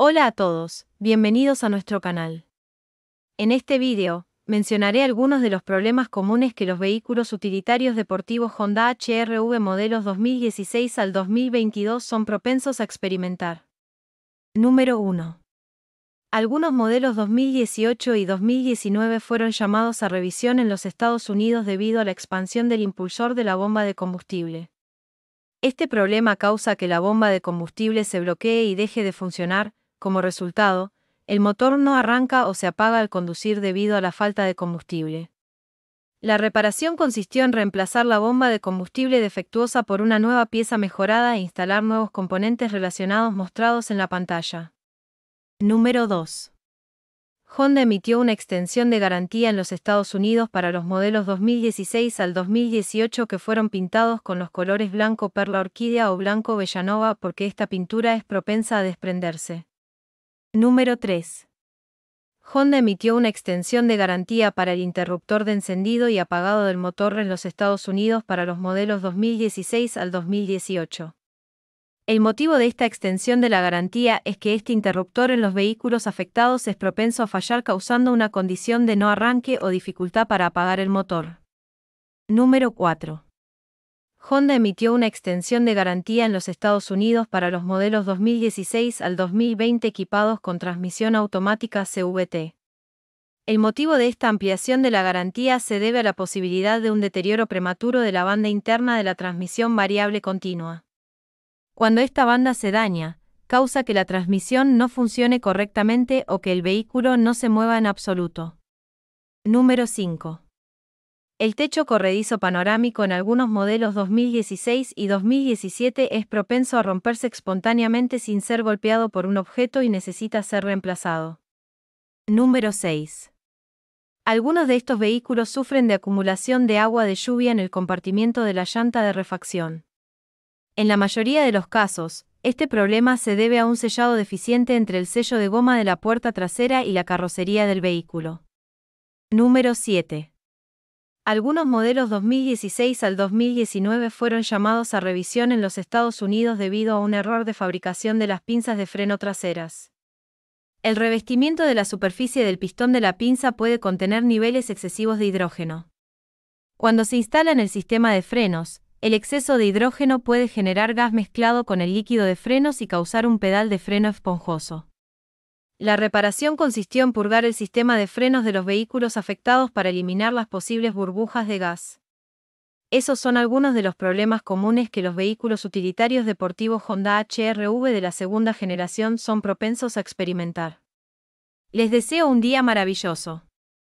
Hola a todos, bienvenidos a nuestro canal. En este vídeo, mencionaré algunos de los problemas comunes que los vehículos utilitarios deportivos Honda HRV modelos 2016 al 2022 son propensos a experimentar. Número 1. Algunos modelos 2018 y 2019 fueron llamados a revisión en los Estados Unidos debido a la expansión del impulsor de la bomba de combustible. Este problema causa que la bomba de combustible se bloquee y deje de funcionar, como resultado, el motor no arranca o se apaga al conducir debido a la falta de combustible. La reparación consistió en reemplazar la bomba de combustible defectuosa por una nueva pieza mejorada e instalar nuevos componentes relacionados mostrados en la pantalla. Número 2. Honda emitió una extensión de garantía en los Estados Unidos para los modelos 2016 al 2018 que fueron pintados con los colores blanco perla orquídea o blanco bellanova porque esta pintura es propensa a desprenderse. Número 3. Honda emitió una extensión de garantía para el interruptor de encendido y apagado del motor en los Estados Unidos para los modelos 2016 al 2018. El motivo de esta extensión de la garantía es que este interruptor en los vehículos afectados es propenso a fallar causando una condición de no arranque o dificultad para apagar el motor. Número 4. Honda emitió una extensión de garantía en los Estados Unidos para los modelos 2016 al 2020 equipados con transmisión automática CVT. El motivo de esta ampliación de la garantía se debe a la posibilidad de un deterioro prematuro de la banda interna de la transmisión variable continua. Cuando esta banda se daña, causa que la transmisión no funcione correctamente o que el vehículo no se mueva en absoluto. Número 5. El techo corredizo panorámico en algunos modelos 2016 y 2017 es propenso a romperse espontáneamente sin ser golpeado por un objeto y necesita ser reemplazado. Número 6. Algunos de estos vehículos sufren de acumulación de agua de lluvia en el compartimiento de la llanta de refacción. En la mayoría de los casos, este problema se debe a un sellado deficiente entre el sello de goma de la puerta trasera y la carrocería del vehículo. Número 7. Algunos modelos 2016 al 2019 fueron llamados a revisión en los Estados Unidos debido a un error de fabricación de las pinzas de freno traseras. El revestimiento de la superficie del pistón de la pinza puede contener niveles excesivos de hidrógeno. Cuando se instala en el sistema de frenos, el exceso de hidrógeno puede generar gas mezclado con el líquido de frenos y causar un pedal de freno esponjoso. La reparación consistió en purgar el sistema de frenos de los vehículos afectados para eliminar las posibles burbujas de gas. Esos son algunos de los problemas comunes que los vehículos utilitarios deportivos Honda HRV de la segunda generación son propensos a experimentar. Les deseo un día maravilloso.